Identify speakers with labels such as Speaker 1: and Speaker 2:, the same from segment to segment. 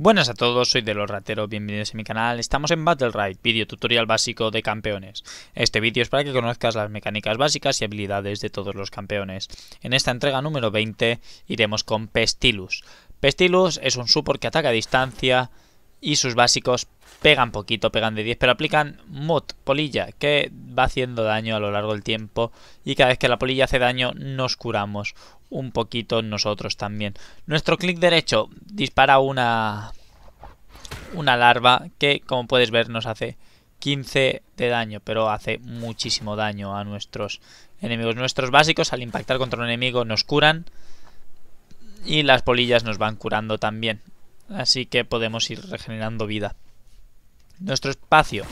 Speaker 1: Buenas a todos, soy de los rateros, bienvenidos a mi canal. Estamos en Battle Ride, vídeo tutorial básico de campeones. Este vídeo es para que conozcas las mecánicas básicas y habilidades de todos los campeones. En esta entrega número 20 iremos con Pestilus. Pestilus es un support que ataca a distancia, y sus básicos pegan poquito, pegan de 10, pero aplican mod, polilla, que va haciendo daño a lo largo del tiempo y cada vez que la polilla hace daño nos curamos un poquito nosotros también. Nuestro clic derecho dispara una, una larva que como puedes ver nos hace 15 de daño, pero hace muchísimo daño a nuestros enemigos. Nuestros básicos al impactar contra un enemigo nos curan y las polillas nos van curando también así que podemos ir regenerando vida. Nuestro espacio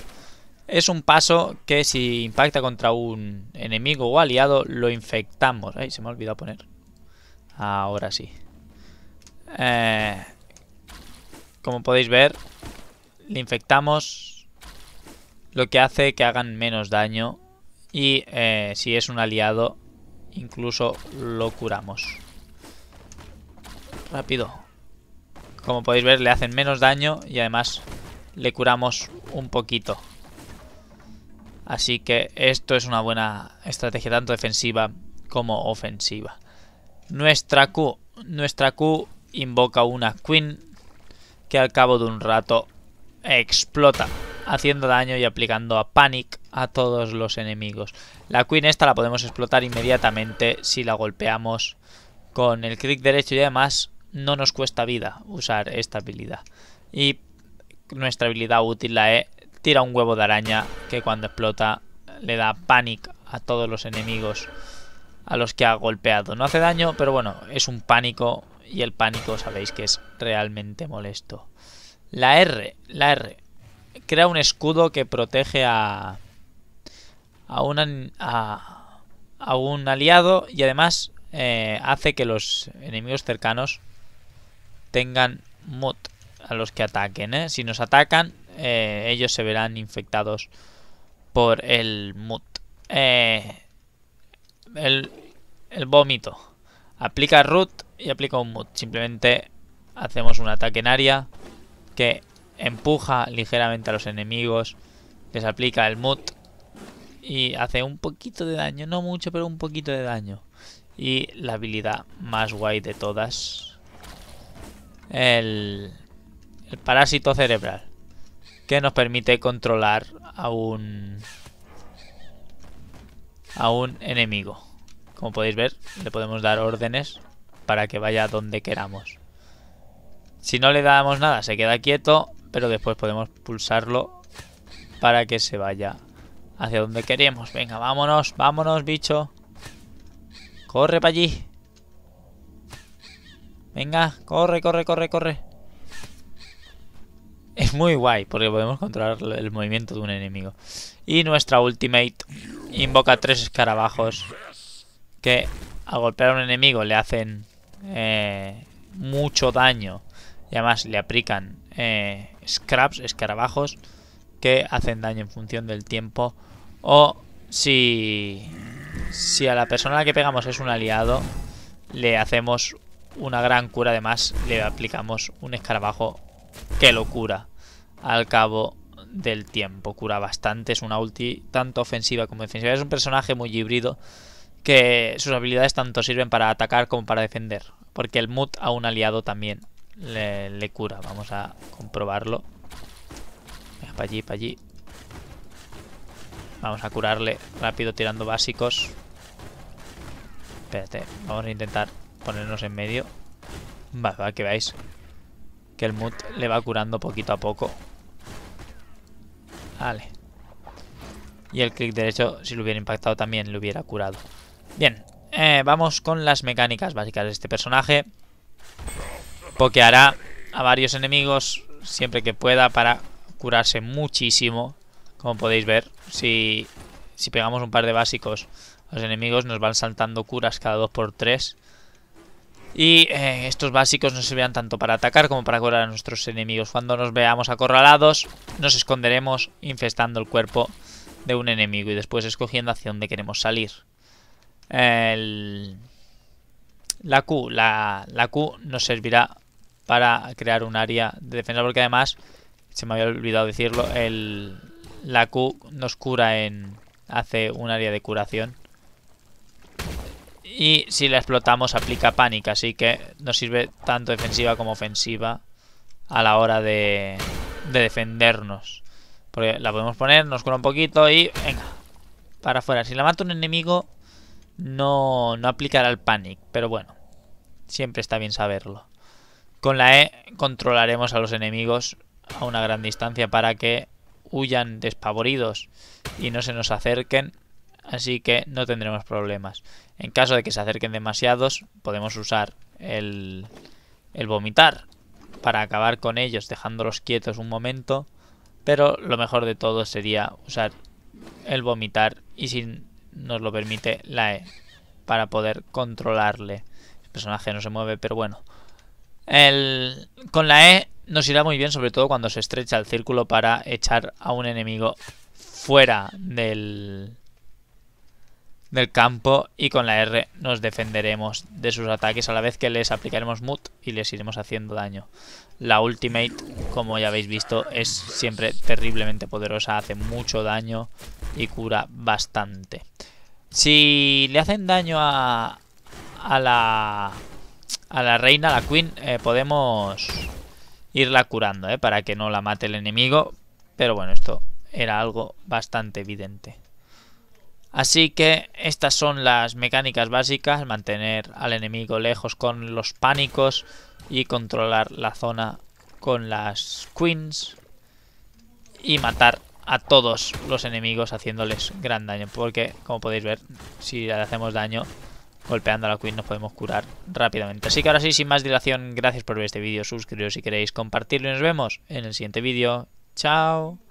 Speaker 1: es un paso que si impacta contra un enemigo o aliado lo infectamos. Ay, se me ha olvidado poner. Ahora sí. Eh, como podéis ver, le infectamos lo que hace que hagan menos daño y eh, si es un aliado incluso lo curamos. Rápido. Como podéis ver, le hacen menos daño y además le curamos un poquito. Así que esto es una buena estrategia tanto defensiva como ofensiva. Nuestra Q, nuestra invoca una Queen que al cabo de un rato explota, haciendo daño y aplicando a Panic a todos los enemigos. La Queen esta la podemos explotar inmediatamente si la golpeamos con el clic derecho y además no nos cuesta vida usar esta habilidad. Y nuestra habilidad útil la E, tira un huevo de araña que cuando explota le da pánico a todos los enemigos a los que ha golpeado. No hace daño, pero bueno, es un pánico y el pánico sabéis que es realmente molesto. La R, la R. Crea un escudo que protege a... a, una, un aliado y además eh, hace que los enemigos cercanos tengan MUT a los que ataquen. ¿eh? Si nos atacan, eh, ellos se verán infectados por el MUT. Eh, el, vómito. Aplica root y aplica un MUT. Simplemente hacemos un ataque en área que empuja ligeramente a los enemigos. Les aplica el MUT. y hace un poquito de daño. No mucho, pero un poquito de daño. Y la habilidad más guay de todas el, parásito cerebral que nos permite controlar a un a un enemigo. Como podéis ver, le podemos dar órdenes para que vaya donde queramos. Si no le damos nada, se queda quieto, pero después podemos pulsarlo para que se vaya hacia donde queremos. Venga, vámonos, vámonos, bicho. Corre para allí. Venga, corre, corre, corre, corre. Es muy guay porque podemos controlar el movimiento de un enemigo. Y nuestra ultimate invoca tres escarabajos que al golpear a un enemigo le hacen eh, mucho daño. Y además le aplican eh, scraps, escarabajos, que hacen daño en función del tiempo. O si, si a la persona a la que pegamos es un aliado, le hacemos una gran cura. Además, le aplicamos un escarabajo que lo cura al cabo del tiempo. Cura bastante, es una ulti tanto ofensiva como defensiva. Es un personaje muy híbrido que sus habilidades tanto sirven para atacar como para defender. Porque el mut a un aliado también le, cura. Vamos a comprobarlo. Para allí, para allí. Vamos a curarle rápido tirando básicos. Espérate, vamos a intentar ponernos en medio. ...va, va, que veáis que el Mut le va curando poquito a poco. Vale. Y el clic derecho, si lo hubiera impactado, también ...le hubiera curado. Bien, eh, vamos con las mecánicas básicas de este personaje. Pokeará a varios enemigos siempre que pueda para curarse muchísimo. Como podéis ver, si, si pegamos un par de básicos, los enemigos nos van saltando curas cada 2x3 y eh, estos básicos nos servirán tanto para atacar como para curar a nuestros enemigos. Cuando nos veamos acorralados, nos esconderemos infestando el cuerpo de un enemigo y después escogiendo hacia dónde queremos salir. La Q, la, la Q nos servirá para crear un área de defensa porque además, se me había olvidado decirlo, el, la Q nos cura en... hace un área de curación y si la explotamos aplica pánico así que nos sirve tanto defensiva como ofensiva a la hora de, defendernos. Porque la podemos poner, nos cura un poquito y venga, para afuera. Si la mata un enemigo no, no aplicará el panic, pero bueno, siempre está bien saberlo. Con la E controlaremos a los enemigos a una gran distancia para que huyan despavoridos y no se nos acerquen así que no tendremos problemas. En caso de que se acerquen demasiados, podemos usar el, el vomitar para acabar con ellos, dejándolos quietos un momento. Pero lo mejor de todo sería usar el vomitar y si nos lo permite la E para poder controlarle. El personaje no se mueve, pero bueno. El, con la E nos irá muy bien, sobre todo cuando se estrecha el círculo para echar a un enemigo fuera del, del campo y con la R nos defenderemos de sus ataques a la vez que les aplicaremos Mut y les iremos haciendo daño. La Ultimate, como ya habéis visto, es siempre terriblemente poderosa, hace mucho daño y cura bastante. Si le hacen daño a, la reina, la queen, eh, podemos irla curando, eh, para que no la mate el enemigo. Pero bueno, esto era algo bastante evidente. Así que estas son las mecánicas básicas, mantener al enemigo lejos con los pánicos y controlar la zona con las queens y matar a todos los enemigos haciéndoles gran daño. Porque, como podéis ver, si le hacemos daño golpeando a la queen nos podemos curar rápidamente. Así que ahora sí, sin más dilación, gracias por ver este vídeo, suscribiros si queréis, compartirlo y nos vemos en el siguiente vídeo. ¡Chao!